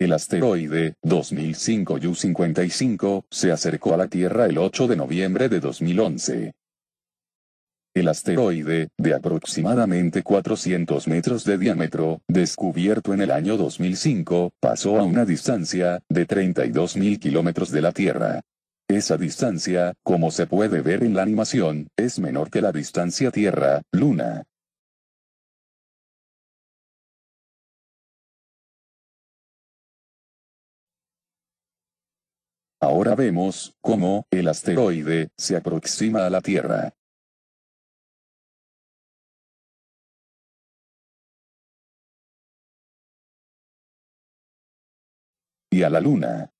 El asteroide 2005 U55 se acercó a la Tierra el 8 de noviembre de 2011. El asteroide, de aproximadamente 400 metros de diámetro, descubierto en el año 2005, pasó a una distancia de 32.000 kilómetros de la Tierra. Esa distancia, como se puede ver en la animación, es menor que la distancia Tierra-Luna. Ahora vemos cómo el asteroide se aproxima a la Tierra. Y a la Luna.